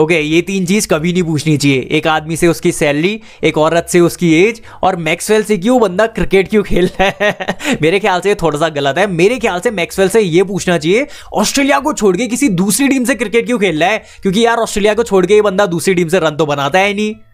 okay ये तीन चीज कभी नहीं पूछनी चाहिए एक आदमी से उसकी सैलरी एक औरत से उसकी एज और मैक्सवेल से क्यों बंदा क्रिकेट क्यों खेल रहा है मेरे ख्याल से थोड़ा सा गलत है मेरे ख्याल से मैक्सवेल से ये पूछना चाहिए ऑस्ट्रेलिया को छोड़ के किसी दूसरी टीम से क्रिकेट क्यों खेल रहा है क्योंकि यार ऑस्ट्रेलिया को छोड़ के ये बंदा दूसरी टीम से रन तो बनाता है नहीं